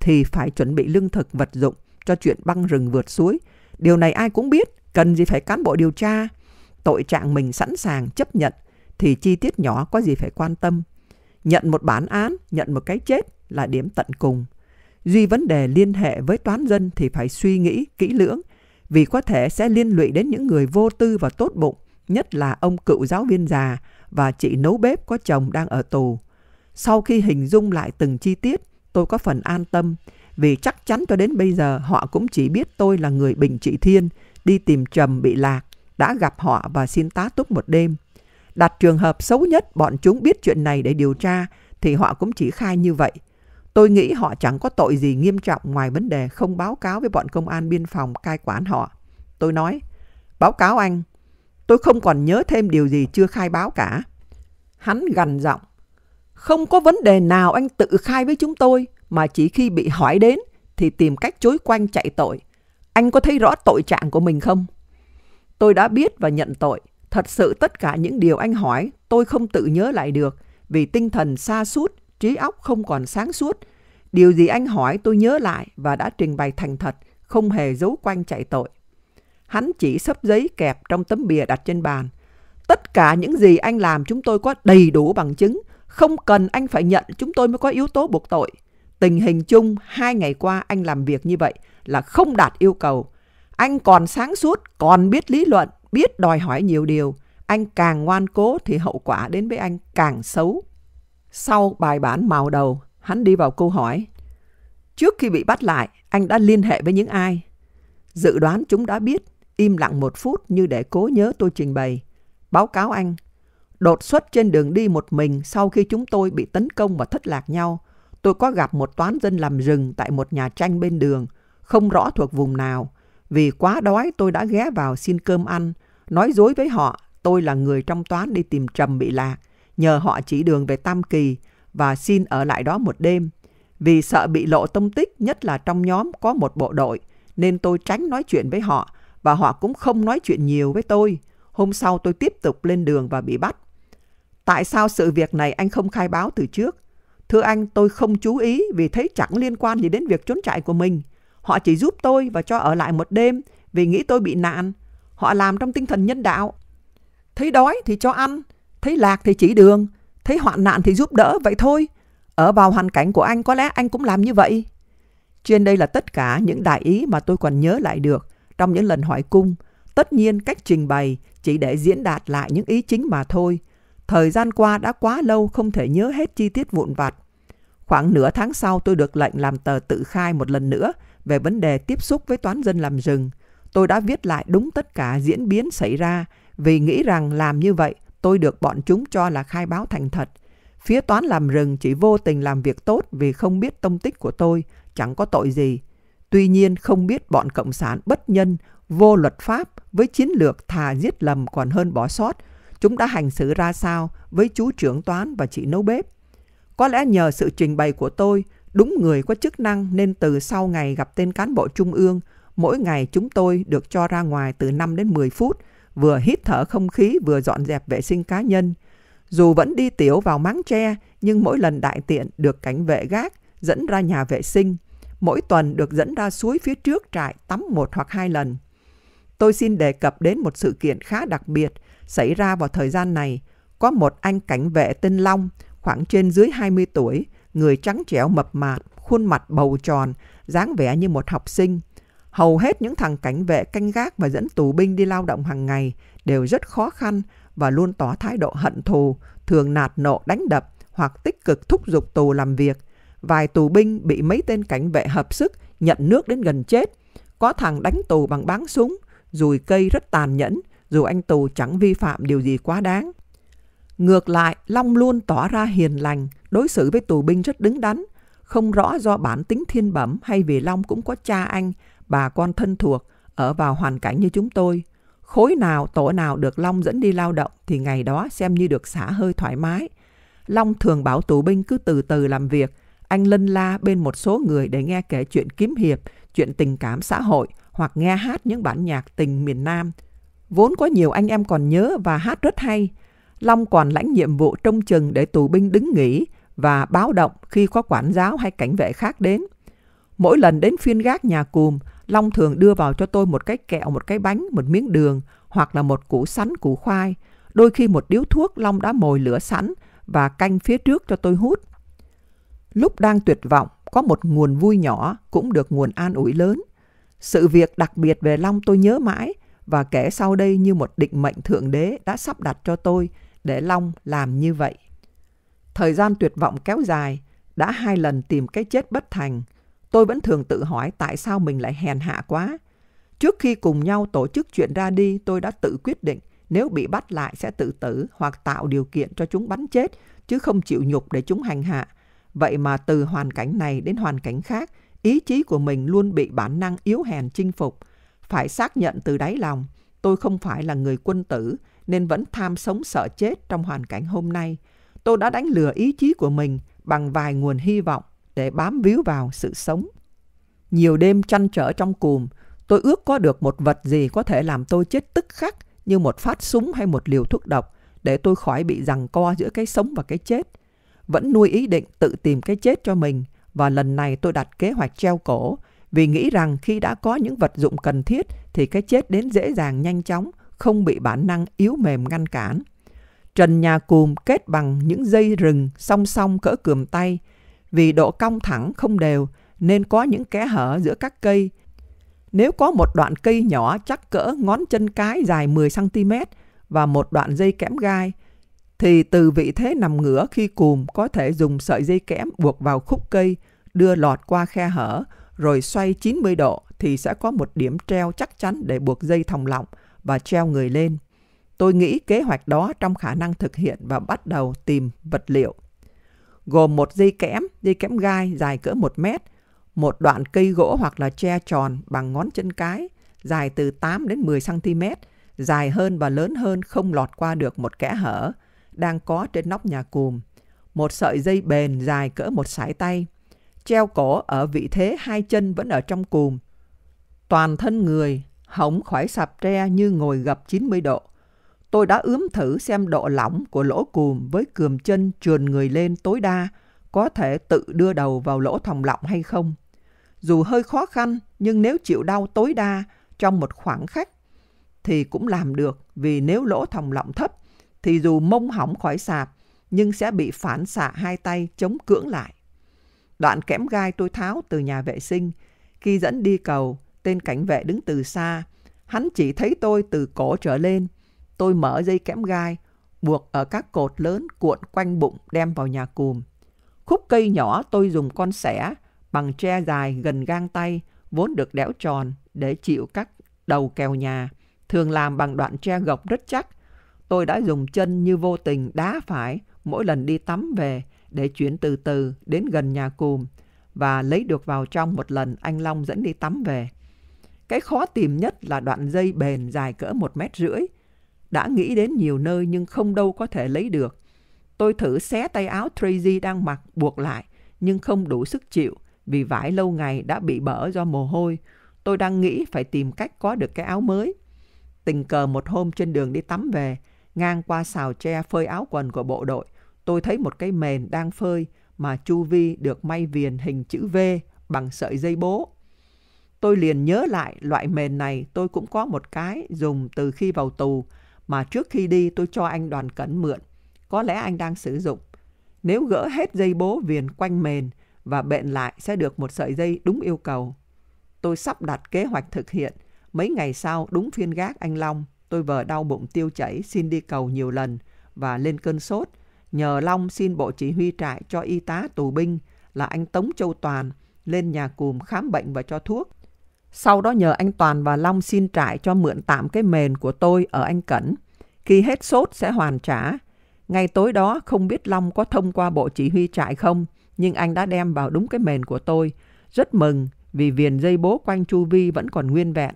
thì phải chuẩn bị lương thực vật dụng cho chuyện băng rừng vượt suối. Điều này ai cũng biết, cần gì phải cán bộ điều tra. Tội trạng mình sẵn sàng chấp nhận thì chi tiết nhỏ có gì phải quan tâm. Nhận một bản án, nhận một cái chết là điểm tận cùng. Duy vấn đề liên hệ với toán dân thì phải suy nghĩ kỹ lưỡng vì có thể sẽ liên lụy đến những người vô tư và tốt bụng, nhất là ông cựu giáo viên già và chị nấu bếp có chồng đang ở tù. Sau khi hình dung lại từng chi tiết, tôi có phần an tâm vì chắc chắn cho đến bây giờ họ cũng chỉ biết tôi là người Bình Trị Thiên đi tìm Trầm bị lạc đã gặp họ và xin tá túc một đêm. Đặt trường hợp xấu nhất bọn chúng biết chuyện này để điều tra thì họ cũng chỉ khai như vậy. Tôi nghĩ họ chẳng có tội gì nghiêm trọng ngoài vấn đề không báo cáo với bọn công an biên phòng cai quản họ. Tôi nói, báo cáo anh, tôi không còn nhớ thêm điều gì chưa khai báo cả. Hắn gằn giọng, không có vấn đề nào anh tự khai với chúng tôi mà chỉ khi bị hỏi đến thì tìm cách chối quanh chạy tội. Anh có thấy rõ tội trạng của mình không? Tôi đã biết và nhận tội. Thật sự tất cả những điều anh hỏi tôi không tự nhớ lại được vì tinh thần xa suốt, trí óc không còn sáng suốt. Điều gì anh hỏi tôi nhớ lại và đã trình bày thành thật, không hề giấu quanh chạy tội. Hắn chỉ sấp giấy kẹp trong tấm bìa đặt trên bàn. Tất cả những gì anh làm chúng tôi có đầy đủ bằng chứng, không cần anh phải nhận chúng tôi mới có yếu tố buộc tội. Tình hình chung hai ngày qua anh làm việc như vậy là không đạt yêu cầu anh còn sáng suốt, còn biết lý luận, biết đòi hỏi nhiều điều. Anh càng ngoan cố thì hậu quả đến với anh càng xấu. Sau bài bản màu đầu, hắn đi vào câu hỏi. Trước khi bị bắt lại, anh đã liên hệ với những ai? Dự đoán chúng đã biết, im lặng một phút như để cố nhớ tôi trình bày. Báo cáo anh, đột xuất trên đường đi một mình sau khi chúng tôi bị tấn công và thất lạc nhau, tôi có gặp một toán dân làm rừng tại một nhà tranh bên đường, không rõ thuộc vùng nào. Vì quá đói tôi đã ghé vào xin cơm ăn, nói dối với họ tôi là người trong toán đi tìm Trầm bị lạc, nhờ họ chỉ đường về Tam Kỳ và xin ở lại đó một đêm. Vì sợ bị lộ tông tích, nhất là trong nhóm có một bộ đội, nên tôi tránh nói chuyện với họ và họ cũng không nói chuyện nhiều với tôi. Hôm sau tôi tiếp tục lên đường và bị bắt. Tại sao sự việc này anh không khai báo từ trước? Thưa anh, tôi không chú ý vì thấy chẳng liên quan gì đến việc trốn chạy của mình – Họ chỉ giúp tôi và cho ở lại một đêm vì nghĩ tôi bị nạn. Họ làm trong tinh thần nhân đạo. Thấy đói thì cho ăn, thấy lạc thì chỉ đường, thấy hoạn nạn thì giúp đỡ, vậy thôi. Ở vào hoàn cảnh của anh có lẽ anh cũng làm như vậy. Trên đây là tất cả những đại ý mà tôi còn nhớ lại được trong những lần hỏi cung. Tất nhiên cách trình bày chỉ để diễn đạt lại những ý chính mà thôi. Thời gian qua đã quá lâu không thể nhớ hết chi tiết vụn vặt. Khoảng nửa tháng sau tôi được lệnh làm tờ tự khai một lần nữa về vấn đề tiếp xúc với toán dân làm rừng, tôi đã viết lại đúng tất cả diễn biến xảy ra vì nghĩ rằng làm như vậy tôi được bọn chúng cho là khai báo thành thật. Phía toán làm rừng chỉ vô tình làm việc tốt vì không biết tông tích của tôi, chẳng có tội gì. Tuy nhiên không biết bọn Cộng sản bất nhân, vô luật pháp với chiến lược thà giết lầm còn hơn bỏ sót, chúng đã hành xử ra sao với chú trưởng toán và chị nấu bếp. Có lẽ nhờ sự trình bày của tôi, Đúng người có chức năng nên từ sau ngày gặp tên cán bộ trung ương, mỗi ngày chúng tôi được cho ra ngoài từ 5 đến 10 phút, vừa hít thở không khí vừa dọn dẹp vệ sinh cá nhân. Dù vẫn đi tiểu vào máng tre, nhưng mỗi lần đại tiện được cảnh vệ gác dẫn ra nhà vệ sinh. Mỗi tuần được dẫn ra suối phía trước trại tắm một hoặc hai lần. Tôi xin đề cập đến một sự kiện khá đặc biệt xảy ra vào thời gian này. Có một anh cảnh vệ tên Long, khoảng trên dưới 20 tuổi, người trắng trẻo mập mạp, khuôn mặt bầu tròn, dáng vẻ như một học sinh. Hầu hết những thằng cảnh vệ canh gác và dẫn tù binh đi lao động hàng ngày đều rất khó khăn và luôn tỏ thái độ hận thù, thường nạt nộ đánh đập hoặc tích cực thúc giục tù làm việc. Vài tù binh bị mấy tên cảnh vệ hợp sức nhận nước đến gần chết. Có thằng đánh tù bằng báng súng, dùi cây rất tàn nhẫn, dù anh tù chẳng vi phạm điều gì quá đáng. Ngược lại, Long luôn tỏ ra hiền lành, đối xử với tù binh rất đứng đắn. Không rõ do bản tính thiên bẩm hay vì Long cũng có cha anh, bà con thân thuộc, ở vào hoàn cảnh như chúng tôi. Khối nào, tổ nào được Long dẫn đi lao động thì ngày đó xem như được xả hơi thoải mái. Long thường bảo tù binh cứ từ từ làm việc. Anh lân la bên một số người để nghe kể chuyện kiếm hiệp, chuyện tình cảm xã hội hoặc nghe hát những bản nhạc tình miền Nam. Vốn có nhiều anh em còn nhớ và hát rất hay – Long còn lãnh nhiệm vụ trông chừng để tù binh đứng nghỉ và báo động khi có quản giáo hay cảnh vệ khác đến. Mỗi lần đến phiên gác nhà cùm, Long thường đưa vào cho tôi một cái kẹo, một cái bánh, một miếng đường hoặc là một củ sắn, củ khoai. Đôi khi một điếu thuốc Long đã mồi lửa sẵn và canh phía trước cho tôi hút. Lúc đang tuyệt vọng, có một nguồn vui nhỏ cũng được nguồn an ủi lớn. Sự việc đặc biệt về Long tôi nhớ mãi và kể sau đây như một định mệnh Thượng Đế đã sắp đặt cho tôi – để Long làm như vậy. Thời gian tuyệt vọng kéo dài, đã hai lần tìm cái chết bất thành. Tôi vẫn thường tự hỏi tại sao mình lại hèn hạ quá. Trước khi cùng nhau tổ chức chuyện ra đi, tôi đã tự quyết định nếu bị bắt lại sẽ tự tử hoặc tạo điều kiện cho chúng bắn chết, chứ không chịu nhục để chúng hành hạ. Vậy mà từ hoàn cảnh này đến hoàn cảnh khác, ý chí của mình luôn bị bản năng yếu hèn chinh phục. Phải xác nhận từ đáy lòng, tôi không phải là người quân tử, nên vẫn tham sống sợ chết trong hoàn cảnh hôm nay, tôi đã đánh lừa ý chí của mình bằng vài nguồn hy vọng để bám víu vào sự sống. Nhiều đêm chăn trở trong cùm, tôi ước có được một vật gì có thể làm tôi chết tức khắc như một phát súng hay một liều thuốc độc để tôi khỏi bị giằng co giữa cái sống và cái chết. Vẫn nuôi ý định tự tìm cái chết cho mình và lần này tôi đặt kế hoạch treo cổ vì nghĩ rằng khi đã có những vật dụng cần thiết thì cái chết đến dễ dàng nhanh chóng không bị bản năng yếu mềm ngăn cản. Trần nhà cùm kết bằng những dây rừng song song cỡ cườm tay, vì độ cong thẳng không đều nên có những kẽ hở giữa các cây. Nếu có một đoạn cây nhỏ chắc cỡ ngón chân cái dài 10cm và một đoạn dây kẽm gai, thì từ vị thế nằm ngửa khi cùm có thể dùng sợi dây kẽm buộc vào khúc cây, đưa lọt qua khe hở, rồi xoay 90 độ thì sẽ có một điểm treo chắc chắn để buộc dây thòng lọng và treo người lên. Tôi nghĩ kế hoạch đó trong khả năng thực hiện và bắt đầu tìm vật liệu. Gồm một dây kẽm, dây kẽm gai dài cỡ 1 mét, một đoạn cây gỗ hoặc là tre tròn bằng ngón chân cái, dài từ 8 đến 10 cm, dài hơn và lớn hơn không lọt qua được một kẽ hở, đang có trên nóc nhà cùm. Một sợi dây bền dài cỡ một sải tay, treo cổ ở vị thế hai chân vẫn ở trong cùm. Toàn thân người hỏng khỏi sạp tre như ngồi gập 90 độ. Tôi đã ướm thử xem độ lỏng của lỗ cùm với cườm chân trườn người lên tối đa, có thể tự đưa đầu vào lỗ thòng lọng hay không. Dù hơi khó khăn, nhưng nếu chịu đau tối đa trong một khoảng khách, thì cũng làm được vì nếu lỗ thòng lọng thấp, thì dù mông hỏng khỏi sạp, nhưng sẽ bị phản xạ hai tay chống cưỡng lại. Đoạn kẽm gai tôi tháo từ nhà vệ sinh, khi dẫn đi cầu, Tên cảnh vệ đứng từ xa. Hắn chỉ thấy tôi từ cổ trở lên. Tôi mở dây kẽm gai, buộc ở các cột lớn cuộn quanh bụng đem vào nhà cùm. Khúc cây nhỏ tôi dùng con sẻ bằng tre dài gần gang tay, vốn được đẽo tròn để chịu các đầu kèo nhà, thường làm bằng đoạn tre gộc rất chắc. Tôi đã dùng chân như vô tình đá phải mỗi lần đi tắm về để chuyển từ từ đến gần nhà cùm và lấy được vào trong một lần anh Long dẫn đi tắm về. Cái khó tìm nhất là đoạn dây bền dài cỡ một mét rưỡi. Đã nghĩ đến nhiều nơi nhưng không đâu có thể lấy được. Tôi thử xé tay áo Tracy đang mặc buộc lại, nhưng không đủ sức chịu vì vải lâu ngày đã bị bở do mồ hôi. Tôi đang nghĩ phải tìm cách có được cái áo mới. Tình cờ một hôm trên đường đi tắm về, ngang qua xào tre phơi áo quần của bộ đội, tôi thấy một cái mền đang phơi mà chu vi được may viền hình chữ V bằng sợi dây bố. Tôi liền nhớ lại loại mền này tôi cũng có một cái dùng từ khi vào tù mà trước khi đi tôi cho anh đoàn cẩn mượn. Có lẽ anh đang sử dụng. Nếu gỡ hết dây bố viền quanh mền và bện lại sẽ được một sợi dây đúng yêu cầu. Tôi sắp đặt kế hoạch thực hiện. Mấy ngày sau đúng phiên gác anh Long, tôi vờ đau bụng tiêu chảy xin đi cầu nhiều lần và lên cơn sốt. Nhờ Long xin bộ chỉ huy trại cho y tá tù binh là anh Tống Châu Toàn lên nhà cùm khám bệnh và cho thuốc sau đó nhờ anh Toàn và Long xin trại cho mượn tạm cái mền của tôi ở anh Cẩn. Khi hết sốt sẽ hoàn trả. ngày tối đó không biết Long có thông qua bộ chỉ huy trại không, nhưng anh đã đem vào đúng cái mền của tôi. Rất mừng vì viền dây bố quanh chu vi vẫn còn nguyên vẹn.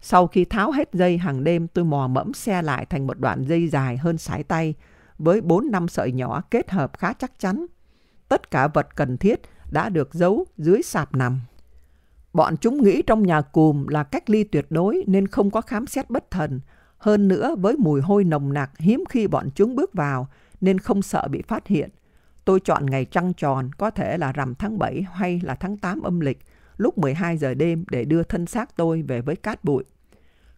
Sau khi tháo hết dây hàng đêm tôi mò mẫm xe lại thành một đoạn dây dài hơn sải tay với 4 năm sợi nhỏ kết hợp khá chắc chắn. Tất cả vật cần thiết đã được giấu dưới sạp nằm. Bọn chúng nghĩ trong nhà cùm là cách ly tuyệt đối nên không có khám xét bất thần. Hơn nữa với mùi hôi nồng nặc hiếm khi bọn chúng bước vào nên không sợ bị phát hiện. Tôi chọn ngày trăng tròn có thể là rằm tháng 7 hay là tháng 8 âm lịch lúc 12 giờ đêm để đưa thân xác tôi về với cát bụi.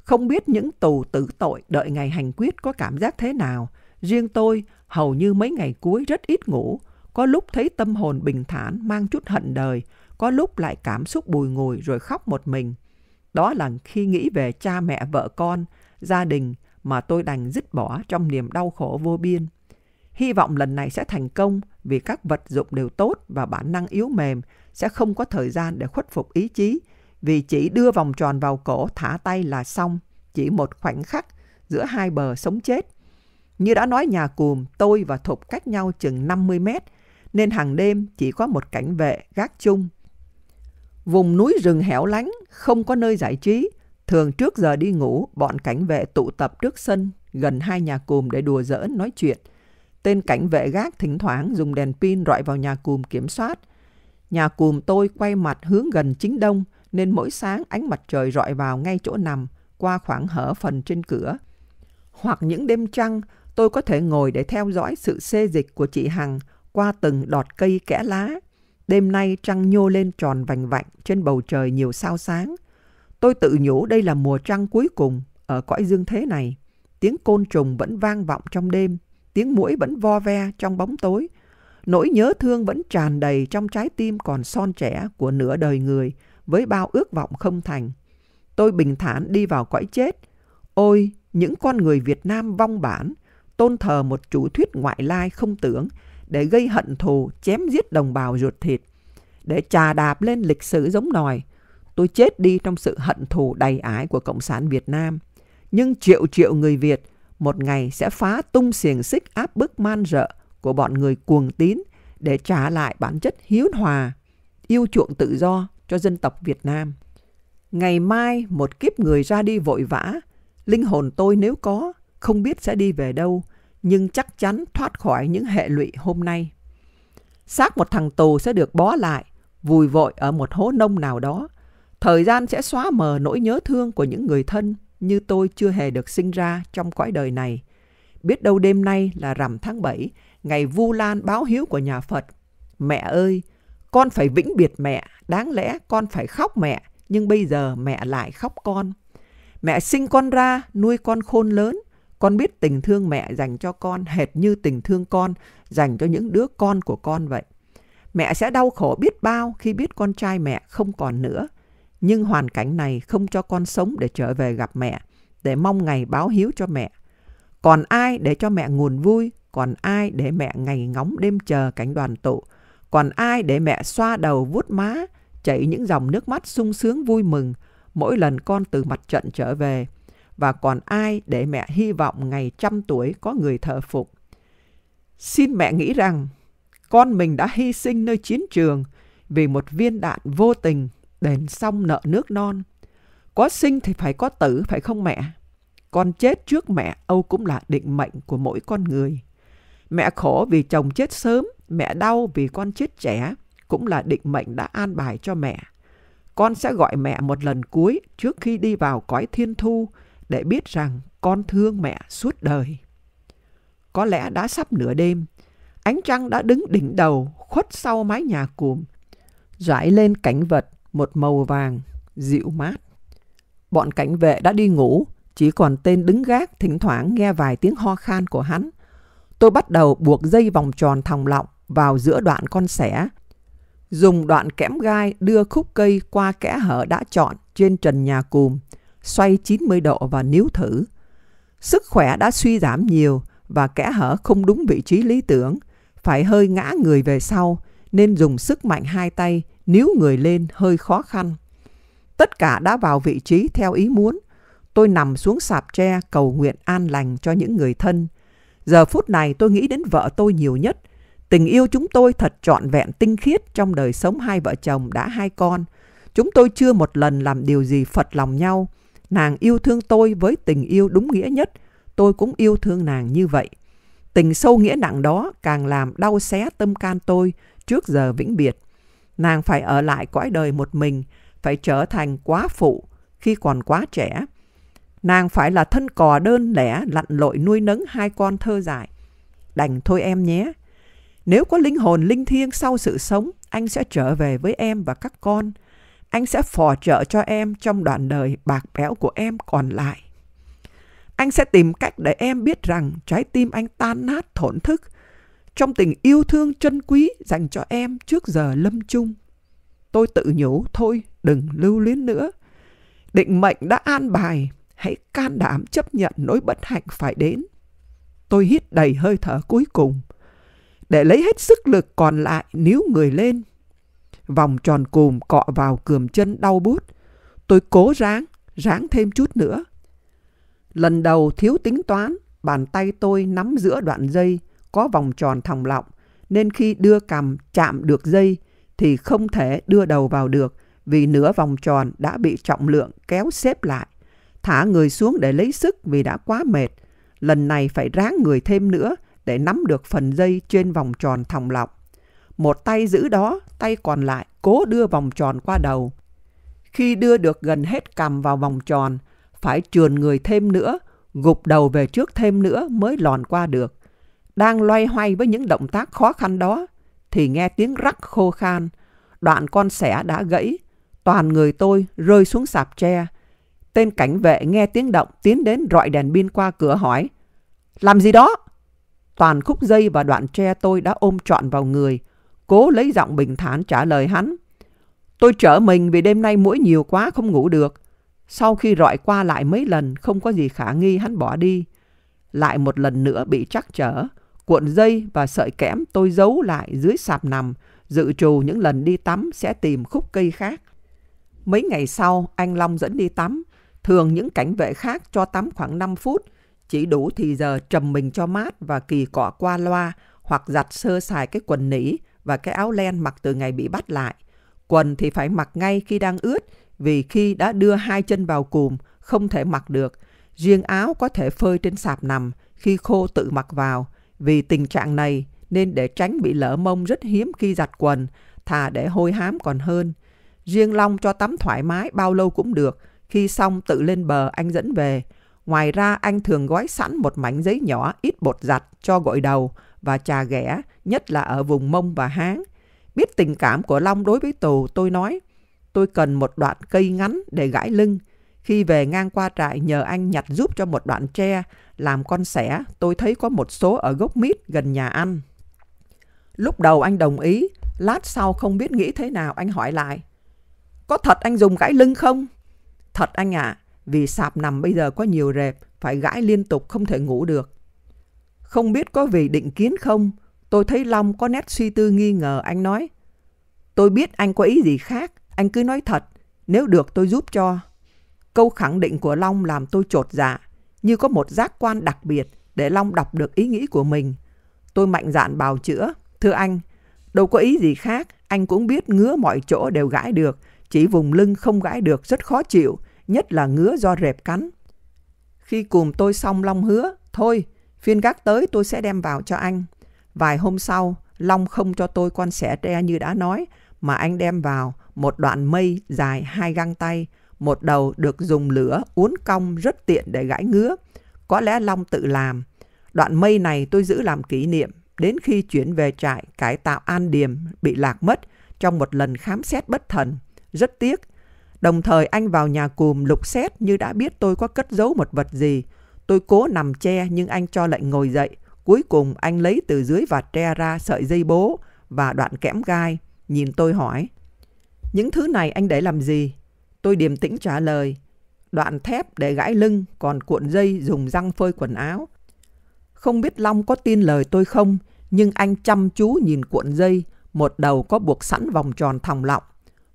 Không biết những tù tử tội đợi ngày hành quyết có cảm giác thế nào. Riêng tôi hầu như mấy ngày cuối rất ít ngủ. Có lúc thấy tâm hồn bình thản mang chút hận đời, có lúc lại cảm xúc bùi ngùi rồi khóc một mình. Đó là khi nghĩ về cha mẹ vợ con, gia đình mà tôi đành dứt bỏ trong niềm đau khổ vô biên. Hy vọng lần này sẽ thành công vì các vật dụng đều tốt và bản năng yếu mềm sẽ không có thời gian để khuất phục ý chí vì chỉ đưa vòng tròn vào cổ thả tay là xong, chỉ một khoảnh khắc giữa hai bờ sống chết. Như đã nói nhà cùm, tôi và Thục cách nhau chừng 50 mét, nên hàng đêm chỉ có một cảnh vệ gác chung Vùng núi rừng hẻo lánh, không có nơi giải trí. Thường trước giờ đi ngủ, bọn cảnh vệ tụ tập trước sân, gần hai nhà cùm để đùa giỡn, nói chuyện. Tên cảnh vệ gác thỉnh thoảng dùng đèn pin rọi vào nhà cùm kiểm soát. Nhà cùm tôi quay mặt hướng gần chính đông, nên mỗi sáng ánh mặt trời rọi vào ngay chỗ nằm, qua khoảng hở phần trên cửa. Hoặc những đêm trăng, tôi có thể ngồi để theo dõi sự xê dịch của chị Hằng qua từng đọt cây kẽ lá Đêm nay trăng nhô lên tròn vành vạnh trên bầu trời nhiều sao sáng. Tôi tự nhủ đây là mùa trăng cuối cùng ở cõi dương thế này. Tiếng côn trùng vẫn vang vọng trong đêm, tiếng mũi vẫn vo ve trong bóng tối. Nỗi nhớ thương vẫn tràn đầy trong trái tim còn son trẻ của nửa đời người với bao ước vọng không thành. Tôi bình thản đi vào cõi chết. Ôi, những con người Việt Nam vong bản, tôn thờ một chủ thuyết ngoại lai không tưởng, để gây hận thù chém giết đồng bào ruột thịt, để trà đạp lên lịch sử giống nòi. Tôi chết đi trong sự hận thù đầy ái của Cộng sản Việt Nam. Nhưng triệu triệu người Việt một ngày sẽ phá tung xiềng xích áp bức man rợ của bọn người cuồng tín để trả lại bản chất hiếu hòa, yêu chuộng tự do cho dân tộc Việt Nam. Ngày mai một kiếp người ra đi vội vã, linh hồn tôi nếu có, không biết sẽ đi về đâu, nhưng chắc chắn thoát khỏi những hệ lụy hôm nay. Xác một thằng tù sẽ được bó lại, vùi vội ở một hố nông nào đó. Thời gian sẽ xóa mờ nỗi nhớ thương của những người thân như tôi chưa hề được sinh ra trong cõi đời này. Biết đâu đêm nay là rằm tháng 7, ngày Vu Lan báo hiếu của nhà Phật. Mẹ ơi, con phải vĩnh biệt mẹ, đáng lẽ con phải khóc mẹ, nhưng bây giờ mẹ lại khóc con. Mẹ sinh con ra, nuôi con khôn lớn, con biết tình thương mẹ dành cho con hệt như tình thương con dành cho những đứa con của con vậy. Mẹ sẽ đau khổ biết bao khi biết con trai mẹ không còn nữa. Nhưng hoàn cảnh này không cho con sống để trở về gặp mẹ, để mong ngày báo hiếu cho mẹ. Còn ai để cho mẹ nguồn vui, còn ai để mẹ ngày ngóng đêm chờ cánh đoàn tụ, còn ai để mẹ xoa đầu vuốt má, chảy những dòng nước mắt sung sướng vui mừng mỗi lần con từ mặt trận trở về và còn ai để mẹ hy vọng ngày trăm tuổi có người thờ phục. Xin mẹ nghĩ rằng con mình đã hy sinh nơi chiến trường vì một viên đạn vô tình đền xong nợ nước non. Có sinh thì phải có tử, phải không mẹ? Con chết trước mẹ, Âu cũng là định mệnh của mỗi con người. Mẹ khổ vì chồng chết sớm, mẹ đau vì con chết trẻ, cũng là định mệnh đã an bài cho mẹ. Con sẽ gọi mẹ một lần cuối trước khi đi vào cõi thiên thu để biết rằng con thương mẹ suốt đời. Có lẽ đã sắp nửa đêm, ánh trăng đã đứng đỉnh đầu khuất sau mái nhà cùm, rải lên cảnh vật một màu vàng, dịu mát. Bọn cảnh vệ đã đi ngủ, chỉ còn tên đứng gác thỉnh thoảng nghe vài tiếng ho khan của hắn. Tôi bắt đầu buộc dây vòng tròn thòng lọng vào giữa đoạn con sẻ. Dùng đoạn kẽm gai đưa khúc cây qua kẽ hở đã chọn trên trần nhà cùm xoay 90 độ và níu thử. Sức khỏe đã suy giảm nhiều và kẽ hở không đúng vị trí lý tưởng, phải hơi ngã người về sau nên dùng sức mạnh hai tay níu người lên hơi khó khăn. Tất cả đã vào vị trí theo ý muốn. Tôi nằm xuống sạp tre cầu nguyện an lành cho những người thân. Giờ phút này tôi nghĩ đến vợ tôi nhiều nhất. Tình yêu chúng tôi thật trọn vẹn tinh khiết trong đời sống hai vợ chồng đã hai con. Chúng tôi chưa một lần làm điều gì phật lòng nhau. Nàng yêu thương tôi với tình yêu đúng nghĩa nhất. Tôi cũng yêu thương nàng như vậy. Tình sâu nghĩa nặng đó càng làm đau xé tâm can tôi trước giờ vĩnh biệt. Nàng phải ở lại cõi đời một mình, phải trở thành quá phụ khi còn quá trẻ. Nàng phải là thân cò đơn lẻ lặn lội nuôi nấng hai con thơ dại. Đành thôi em nhé. Nếu có linh hồn linh thiêng sau sự sống, anh sẽ trở về với em và các con anh sẽ phò trợ cho em trong đoạn đời bạc bẽo của em còn lại. Anh sẽ tìm cách để em biết rằng trái tim anh tan nát thổn thức trong tình yêu thương chân quý dành cho em trước giờ lâm chung. Tôi tự nhủ thôi đừng lưu luyến nữa. Định mệnh đã an bài, hãy can đảm chấp nhận nỗi bất hạnh phải đến. Tôi hít đầy hơi thở cuối cùng để lấy hết sức lực còn lại níu người lên Vòng tròn cùm cọ vào cườm chân đau bút. Tôi cố ráng, ráng thêm chút nữa. Lần đầu thiếu tính toán, bàn tay tôi nắm giữa đoạn dây, có vòng tròn thòng lọng, nên khi đưa cầm chạm được dây thì không thể đưa đầu vào được vì nửa vòng tròn đã bị trọng lượng kéo xếp lại. Thả người xuống để lấy sức vì đã quá mệt. Lần này phải ráng người thêm nữa để nắm được phần dây trên vòng tròn thòng lọng. Một tay giữ đó, tay còn lại cố đưa vòng tròn qua đầu. Khi đưa được gần hết cằm vào vòng tròn, phải trườn người thêm nữa, gục đầu về trước thêm nữa mới lòn qua được. Đang loay hoay với những động tác khó khăn đó, thì nghe tiếng rắc khô khan. Đoạn con sẻ đã gãy, toàn người tôi rơi xuống sạp tre. Tên cảnh vệ nghe tiếng động tiến đến rọi đèn pin qua cửa hỏi. Làm gì đó? Toàn khúc dây và đoạn tre tôi đã ôm trọn vào người, cố lấy giọng bình thản trả lời hắn. Tôi trở mình vì đêm nay mũi nhiều quá không ngủ được. Sau khi rọi qua lại mấy lần, không có gì khả nghi hắn bỏ đi. Lại một lần nữa bị trắc trở, cuộn dây và sợi kẽm tôi giấu lại dưới sạp nằm, dự trù những lần đi tắm sẽ tìm khúc cây khác. Mấy ngày sau, anh Long dẫn đi tắm. Thường những cảnh vệ khác cho tắm khoảng 5 phút, chỉ đủ thì giờ trầm mình cho mát và kỳ cọ qua loa hoặc giặt sơ xài cái quần nỉ và cái áo len mặc từ ngày bị bắt lại. Quần thì phải mặc ngay khi đang ướt vì khi đã đưa hai chân vào cùm không thể mặc được. Riêng áo có thể phơi trên sạp nằm khi khô tự mặc vào. Vì tình trạng này nên để tránh bị lỡ mông rất hiếm khi giặt quần, thà để hôi hám còn hơn. Riêng Long cho tắm thoải mái bao lâu cũng được, khi xong tự lên bờ anh dẫn về. Ngoài ra anh thường gói sẵn một mảnh giấy nhỏ ít bột giặt cho gội đầu và trà ghẻ, nhất là ở vùng Mông và Hán. Biết tình cảm của Long đối với tù, tôi nói, tôi cần một đoạn cây ngắn để gãi lưng. Khi về ngang qua trại nhờ anh nhặt giúp cho một đoạn tre, làm con sẻ, tôi thấy có một số ở gốc mít gần nhà anh. Lúc đầu anh đồng ý, lát sau không biết nghĩ thế nào anh hỏi lại. Có thật anh dùng gãi lưng không? Thật anh ạ, vì sạp nằm bây giờ có nhiều rệp, phải gãi liên tục không thể ngủ được. Không biết có vì định kiến không, tôi thấy Long có nét suy tư nghi ngờ, anh nói. Tôi biết anh có ý gì khác, anh cứ nói thật, nếu được tôi giúp cho. Câu khẳng định của Long làm tôi trột dạ, như có một giác quan đặc biệt để Long đọc được ý nghĩ của mình. Tôi mạnh dạn bào chữa, thưa anh, đâu có ý gì khác, anh cũng biết ngứa mọi chỗ đều gãi được, chỉ vùng lưng không gãi được rất khó chịu, nhất là ngứa do rệp cắn. Khi cùng tôi xong Long hứa, thôi, Phiên gác tới tôi sẽ đem vào cho anh. Vài hôm sau, Long không cho tôi con xẻ tre như đã nói, mà anh đem vào một đoạn mây dài hai găng tay, một đầu được dùng lửa uốn cong rất tiện để gãi ngứa. Có lẽ Long tự làm. Đoạn mây này tôi giữ làm kỷ niệm đến khi chuyển về trại cải tạo An Điềm bị lạc mất trong một lần khám xét bất thần. Rất tiếc. Đồng thời anh vào nhà cùm lục xét như đã biết tôi có cất giấu một vật gì. Tôi cố nằm che nhưng anh cho lệnh ngồi dậy. Cuối cùng anh lấy từ dưới vạt tre ra sợi dây bố và đoạn kẽm gai. Nhìn tôi hỏi. Những thứ này anh để làm gì? Tôi điềm tĩnh trả lời. Đoạn thép để gãi lưng, còn cuộn dây dùng răng phơi quần áo. Không biết Long có tin lời tôi không, nhưng anh chăm chú nhìn cuộn dây, một đầu có buộc sẵn vòng tròn thòng lọng,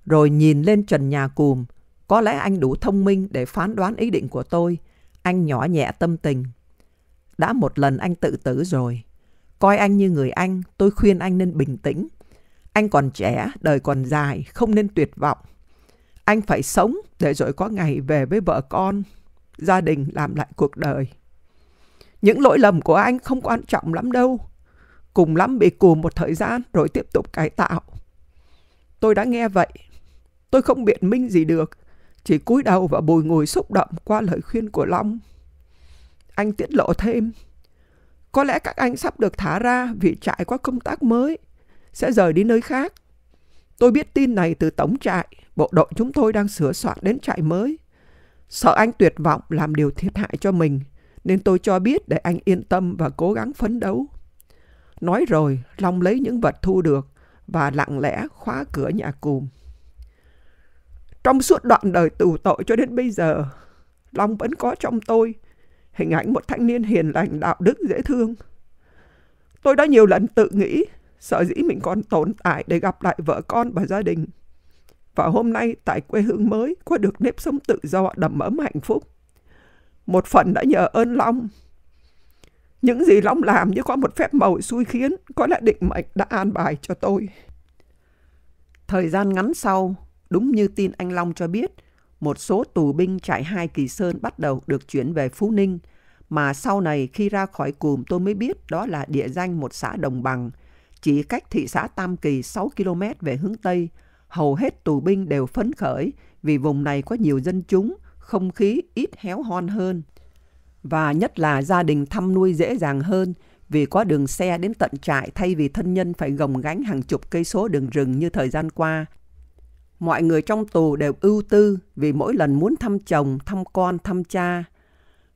rồi nhìn lên trần nhà cùm. Có lẽ anh đủ thông minh để phán đoán ý định của tôi, anh nhỏ nhẹ tâm tình. Đã một lần anh tự tử rồi. Coi anh như người anh, tôi khuyên anh nên bình tĩnh. Anh còn trẻ, đời còn dài, không nên tuyệt vọng. Anh phải sống để rồi có ngày về với vợ con, gia đình làm lại cuộc đời. Những lỗi lầm của anh không quan trọng lắm đâu. Cùng lắm bị cù một thời gian rồi tiếp tục cải tạo. Tôi đã nghe vậy. Tôi không biện minh gì được. Chỉ cúi đầu và bồi ngồi xúc động qua lời khuyên của Long. Anh tiết lộ thêm. Có lẽ các anh sắp được thả ra vì trại có công tác mới, sẽ rời đi nơi khác. Tôi biết tin này từ tổng trại, bộ đội chúng tôi đang sửa soạn đến trại mới. Sợ anh tuyệt vọng làm điều thiệt hại cho mình, nên tôi cho biết để anh yên tâm và cố gắng phấn đấu. Nói rồi, Long lấy những vật thu được và lặng lẽ khóa cửa nhà cùm. Trong suốt đoạn đời tù tội cho đến bây giờ, Long vẫn có trong tôi hình ảnh một thanh niên hiền lành, đạo đức, dễ thương. Tôi đã nhiều lần tự nghĩ, sợ dĩ mình còn tồn tại để gặp lại vợ con và gia đình. Và hôm nay, tại quê hương mới, có được nếp sống tự do, đầm ấm, hạnh phúc. Một phần đã nhờ ơn Long. Những gì Long làm như có một phép màu xui khiến, có lẽ định mệnh đã an bài cho tôi. Thời gian ngắn sau, Đúng như tin anh Long cho biết, một số tù binh trại 2 Kỳ Sơn bắt đầu được chuyển về Phú Ninh, mà sau này khi ra khỏi cùm tôi mới biết đó là địa danh một xã đồng bằng, chỉ cách thị xã Tam Kỳ 6 km về hướng Tây. Hầu hết tù binh đều phấn khởi vì vùng này có nhiều dân chúng, không khí ít héo hon hơn. Và nhất là gia đình thăm nuôi dễ dàng hơn vì có đường xe đến tận trại thay vì thân nhân phải gồng gánh hàng chục cây số đường rừng như thời gian qua – Mọi người trong tù đều ưu tư vì mỗi lần muốn thăm chồng, thăm con, thăm cha.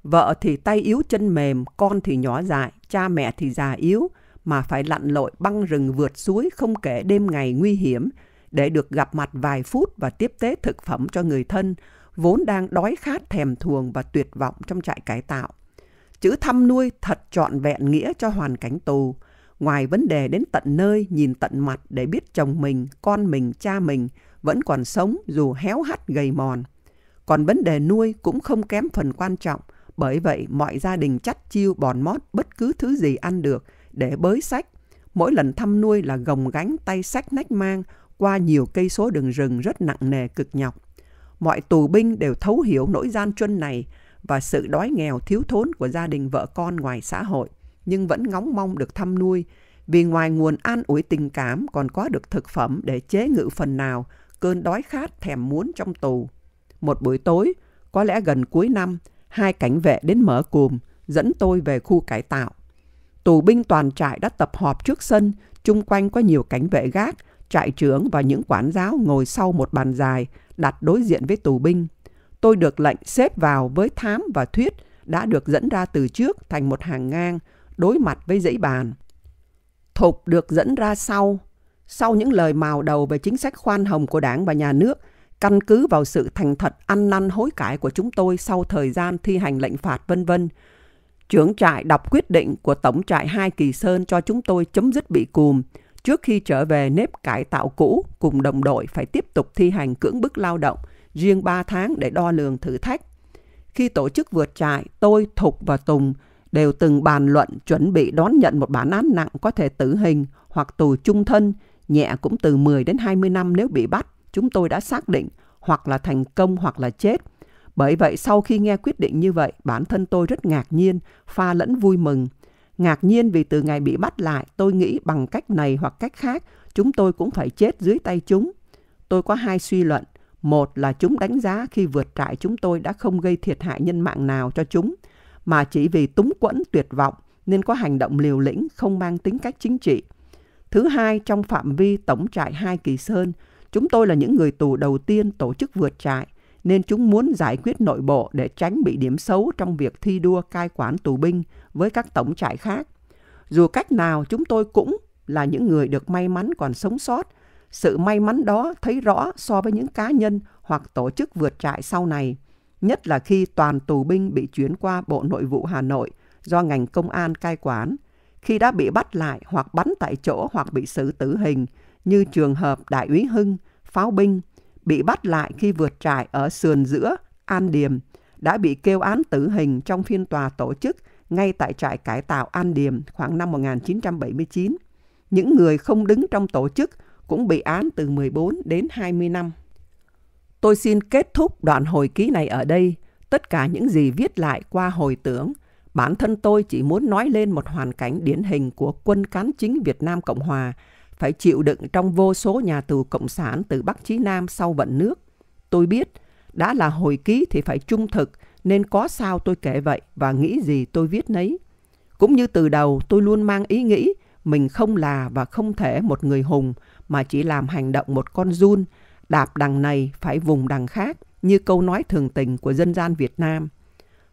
Vợ thì tay yếu chân mềm, con thì nhỏ dại, cha mẹ thì già yếu, mà phải lặn lội băng rừng vượt suối không kể đêm ngày nguy hiểm để được gặp mặt vài phút và tiếp tế thực phẩm cho người thân, vốn đang đói khát thèm thuồng và tuyệt vọng trong trại cải tạo. Chữ thăm nuôi thật trọn vẹn nghĩa cho hoàn cảnh tù. Ngoài vấn đề đến tận nơi, nhìn tận mặt để biết chồng mình, con mình, cha mình, vẫn còn sống dù héo hắt gầy mòn. Còn vấn đề nuôi cũng không kém phần quan trọng, bởi vậy mọi gia đình chắt chiêu bòn mót bất cứ thứ gì ăn được để bới sách. Mỗi lần thăm nuôi là gồng gánh tay sách nách mang qua nhiều cây số đường rừng rất nặng nề cực nhọc. Mọi tù binh đều thấu hiểu nỗi gian truân này và sự đói nghèo thiếu thốn của gia đình vợ con ngoài xã hội, nhưng vẫn ngóng mong được thăm nuôi, vì ngoài nguồn an ủi tình cảm còn có được thực phẩm để chế ngự phần nào cơn đói khát thèm muốn trong tù. Một buổi tối, có lẽ gần cuối năm, hai cảnh vệ đến mở cùm, dẫn tôi về khu cải tạo. Tù binh toàn trại đã tập họp trước sân, chung quanh có nhiều cảnh vệ gác, trại trưởng và những quản giáo ngồi sau một bàn dài, đặt đối diện với tù binh. Tôi được lệnh xếp vào với thám và thuyết, đã được dẫn ra từ trước thành một hàng ngang, đối mặt với dãy bàn. Thục được dẫn ra sau, sau những lời mào đầu về chính sách khoan hồng của đảng và nhà nước, căn cứ vào sự thành thật ăn năn hối cải của chúng tôi sau thời gian thi hành lệnh phạt vân vân, trưởng trại đọc quyết định của tổng trại Hai Kỳ Sơn cho chúng tôi chấm dứt bị cùm trước khi trở về nếp cải tạo cũ cùng đồng đội phải tiếp tục thi hành cưỡng bức lao động riêng 3 tháng để đo lường thử thách. Khi tổ chức vượt trại, tôi, Thục và Tùng đều từng bàn luận chuẩn bị đón nhận một bản án nặng có thể tử hình hoặc tù chung thân nhẹ cũng từ 10 đến 20 năm nếu bị bắt, chúng tôi đã xác định hoặc là thành công hoặc là chết. Bởi vậy sau khi nghe quyết định như vậy, bản thân tôi rất ngạc nhiên, pha lẫn vui mừng. Ngạc nhiên vì từ ngày bị bắt lại, tôi nghĩ bằng cách này hoặc cách khác, chúng tôi cũng phải chết dưới tay chúng. Tôi có hai suy luận. Một là chúng đánh giá khi vượt trại chúng tôi đã không gây thiệt hại nhân mạng nào cho chúng, mà chỉ vì túng quẫn tuyệt vọng nên có hành động liều lĩnh không mang tính cách chính trị. Thứ hai, trong phạm vi tổng trại Hai Kỳ Sơn, chúng tôi là những người tù đầu tiên tổ chức vượt trại, nên chúng muốn giải quyết nội bộ để tránh bị điểm xấu trong việc thi đua cai quản tù binh với các tổng trại khác. Dù cách nào, chúng tôi cũng là những người được may mắn còn sống sót. Sự may mắn đó thấy rõ so với những cá nhân hoặc tổ chức vượt trại sau này, nhất là khi toàn tù binh bị chuyển qua Bộ Nội vụ Hà Nội do ngành công an cai quản – khi đã bị bắt lại hoặc bắn tại chỗ hoặc bị xử tử hình như trường hợp Đại úy Hưng, pháo binh, bị bắt lại khi vượt trại ở sườn giữa An Điềm, đã bị kêu án tử hình trong phiên tòa tổ chức ngay tại trại cải tạo An Điềm khoảng năm 1979. Những người không đứng trong tổ chức cũng bị án từ 14 đến 20 năm. Tôi xin kết thúc đoạn hồi ký này ở đây. Tất cả những gì viết lại qua hồi tưởng Bản thân tôi chỉ muốn nói lên một hoàn cảnh điển hình của quân cán chính Việt Nam Cộng Hòa phải chịu đựng trong vô số nhà tù Cộng sản từ Bắc Chí Nam sau vận nước. Tôi biết, đã là hồi ký thì phải trung thực, nên có sao tôi kể vậy và nghĩ gì tôi viết nấy. Cũng như từ đầu tôi luôn mang ý nghĩ mình không là và không thể một người hùng mà chỉ làm hành động một con run, đạp đằng này phải vùng đằng khác như câu nói thường tình của dân gian Việt Nam.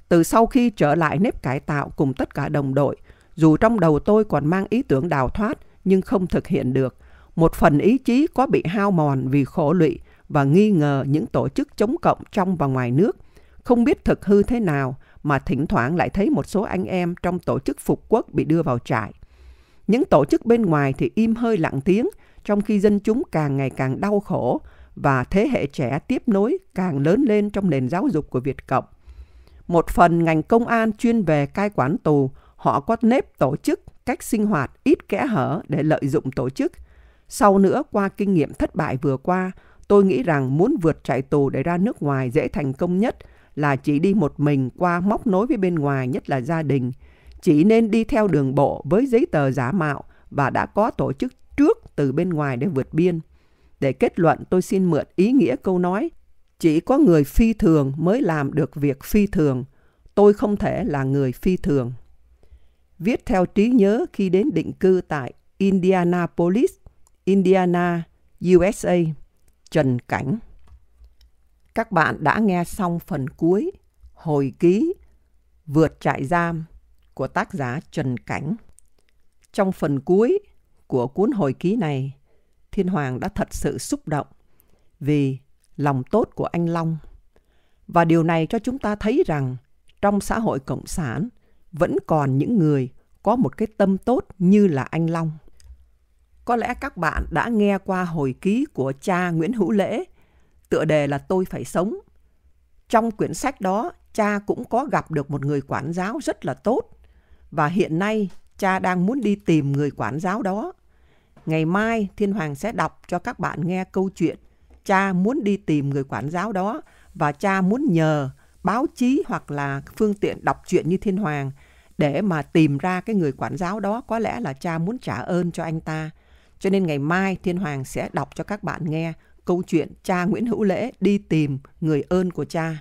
Từ sau khi trở lại nếp cải tạo cùng tất cả đồng đội, dù trong đầu tôi còn mang ý tưởng đào thoát nhưng không thực hiện được, một phần ý chí có bị hao mòn vì khổ lụy và nghi ngờ những tổ chức chống cộng trong và ngoài nước, không biết thực hư thế nào mà thỉnh thoảng lại thấy một số anh em trong tổ chức phục quốc bị đưa vào trại. Những tổ chức bên ngoài thì im hơi lặng tiếng, trong khi dân chúng càng ngày càng đau khổ và thế hệ trẻ tiếp nối càng lớn lên trong nền giáo dục của Việt Cộng. Một phần ngành công an chuyên về cai quản tù, họ có nếp tổ chức, cách sinh hoạt ít kẽ hở để lợi dụng tổ chức. Sau nữa, qua kinh nghiệm thất bại vừa qua, tôi nghĩ rằng muốn vượt chạy tù để ra nước ngoài dễ thành công nhất là chỉ đi một mình qua móc nối với bên ngoài, nhất là gia đình. Chỉ nên đi theo đường bộ với giấy tờ giả mạo và đã có tổ chức trước từ bên ngoài để vượt biên. Để kết luận, tôi xin mượn ý nghĩa câu nói chỉ có người phi thường mới làm được việc phi thường. Tôi không thể là người phi thường. Viết theo trí nhớ khi đến định cư tại Indianapolis, Indiana, USA. Trần Cảnh Các bạn đã nghe xong phần cuối Hồi ký Vượt trại giam của tác giả Trần Cảnh. Trong phần cuối của cuốn hồi ký này, Thiên Hoàng đã thật sự xúc động vì lòng tốt của anh Long. Và điều này cho chúng ta thấy rằng trong xã hội cộng sản vẫn còn những người có một cái tâm tốt như là anh Long. Có lẽ các bạn đã nghe qua hồi ký của cha Nguyễn Hữu Lễ, tựa đề là Tôi phải sống. Trong quyển sách đó, cha cũng có gặp được một người quản giáo rất là tốt. Và hiện nay, cha đang muốn đi tìm người quản giáo đó. Ngày mai, Thiên Hoàng sẽ đọc cho các bạn nghe câu chuyện cha muốn đi tìm người quản giáo đó và cha muốn nhờ báo chí hoặc là phương tiện đọc truyện như Thiên Hoàng để mà tìm ra cái người quản giáo đó có lẽ là cha muốn trả ơn cho anh ta. Cho nên ngày mai Thiên Hoàng sẽ đọc cho các bạn nghe câu chuyện cha Nguyễn Hữu Lễ đi tìm người ơn của cha.